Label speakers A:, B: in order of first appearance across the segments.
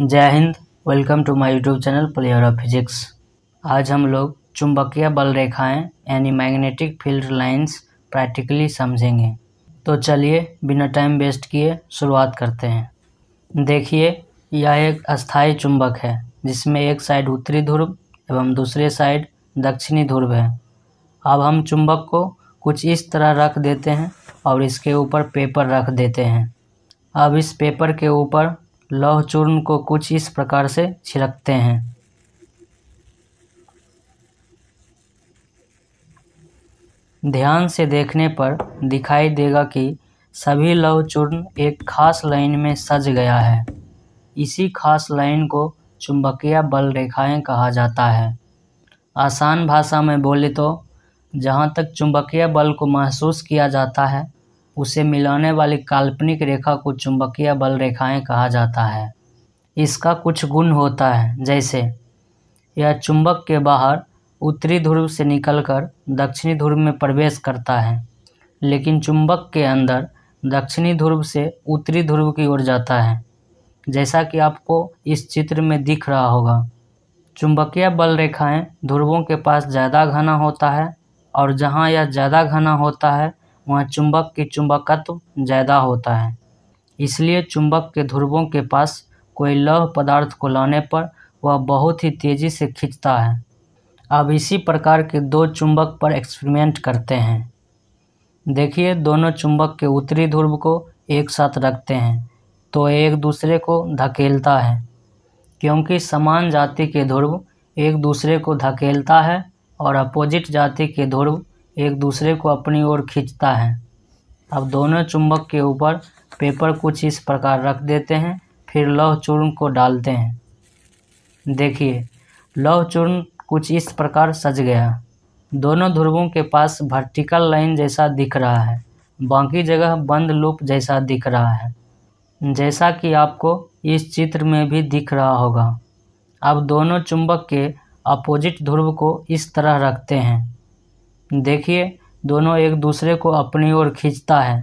A: जय Hind welcome to my YouTube channel player of physics आज हम लोग चुंबकीय बल रेखाएं यानी मैग्नेटिक फील्ड लाइंस प्रैक्टिकली समझेंगे तो चलिए बिना टाइम वेस्ट किए शुरुआत करते हैं देखिए यह एक अस्थाई चुंबक है जिसमें एक साइड उत्तरी ध्रुव एवं दूसरे साइड दक्षिणी ध्रुव है अब हम चुंबक को कुछ इस तरह रख देते हैं और इसके ऊपर पेपर रख देते हैं अब इस पेपर के ऊपर लौह चूर्ण को कुछ इस प्रकार से छिड़कते हैं ध्यान से देखने पर दिखाई देगा कि सभी लौह चूर्ण एक खास लाइन में सज गया है इसी खास लाइन को चुंबकीय बल रेखाएं कहा जाता है आसान भाषा में बोले तो जहाँ तक चुंबकीय बल को महसूस किया जाता है उसे मिलाने वाली काल्पनिक रेखा को चुंबकीय बल रेखाएं कहा जाता है इसका कुछ गुण होता है जैसे यह चुंबक के बाहर उत्तरी ध्रुव से निकलकर दक्षिणी ध्रुव में प्रवेश करता है लेकिन चुंबक के अंदर दक्षिणी ध्रुव से उत्तरी ध्रुव की ओर जाता है जैसा कि आपको इस चित्र में दिख रहा होगा चुंबकीय बल रेखाएं ध्रुवों के पास ज़्यादा घना होता है और जहां यह ज़्यादा घना होता है वहाँ चुंबक की चुंबकत्व ज़्यादा होता है इसलिए चुंबक के ध्रुवों के पास कोई लौह पदार्थ को लाने पर वह बहुत ही तेज़ी से खींचता है अब इसी प्रकार के दो चुंबक पर एक्सपेरिमेंट करते हैं देखिए दोनों चुंबक के उत्तरी ध्रुव को एक साथ रखते हैं तो एक दूसरे को धकेलता है क्योंकि समान जाति के ध्रुव एक दूसरे को धकेलता है और अपोजिट जाति के ध्रुव एक दूसरे को अपनी ओर खींचता है अब दोनों चुंबक के ऊपर पेपर कुछ इस प्रकार रख देते हैं फिर लौह चूर्ण को डालते हैं देखिए लौह चूर्ण कुछ इस प्रकार सज गया दोनों ध्रुवों के पास वर्टिकल लाइन जैसा दिख रहा है बाकी जगह बंद लूप जैसा दिख रहा है जैसा कि आपको इस चित्र में भी दिख रहा होगा अब दोनों चुंबक के अपोजिट ध्रुव को इस तरह रखते हैं देखिए दोनों एक दूसरे को अपनी ओर खींचता है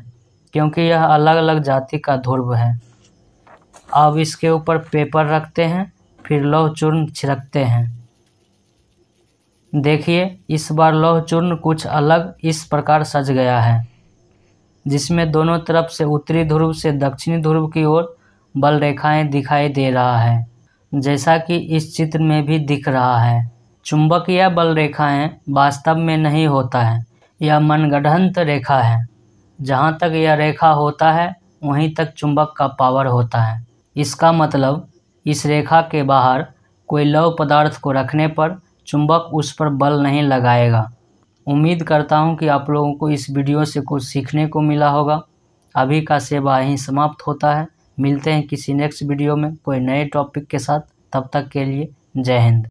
A: क्योंकि यह अलग अलग जाति का ध्रुव है अब इसके ऊपर पेपर रखते हैं फिर लौह चूर्ण छिड़कते हैं देखिए इस बार लौह चूर्ण कुछ अलग इस प्रकार सज गया है जिसमें दोनों तरफ से उत्तरी ध्रुव से दक्षिणी ध्रुव की ओर बल रेखाएं दिखाई दे रहा है जैसा कि इस चित्र में भी दिख रहा है चुंबक या बल रेखाएं वास्तव में नहीं होता है यह मनगढ़ंत रेखा है जहाँ तक यह रेखा होता है वहीं तक चुंबक का पावर होता है इसका मतलब इस रेखा के बाहर कोई लव पदार्थ को रखने पर चुंबक उस पर बल नहीं लगाएगा उम्मीद करता हूँ कि आप लोगों को इस वीडियो से कुछ सीखने को मिला होगा अभी का सेवा यहीं समाप्त होता है मिलते हैं किसी नेक्स्ट वीडियो में कोई नए टॉपिक के साथ तब तक के लिए जय हिंद